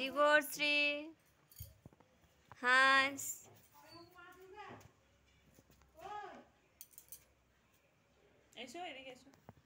দিগশ্রী হাঁস এসো এদিকে এসো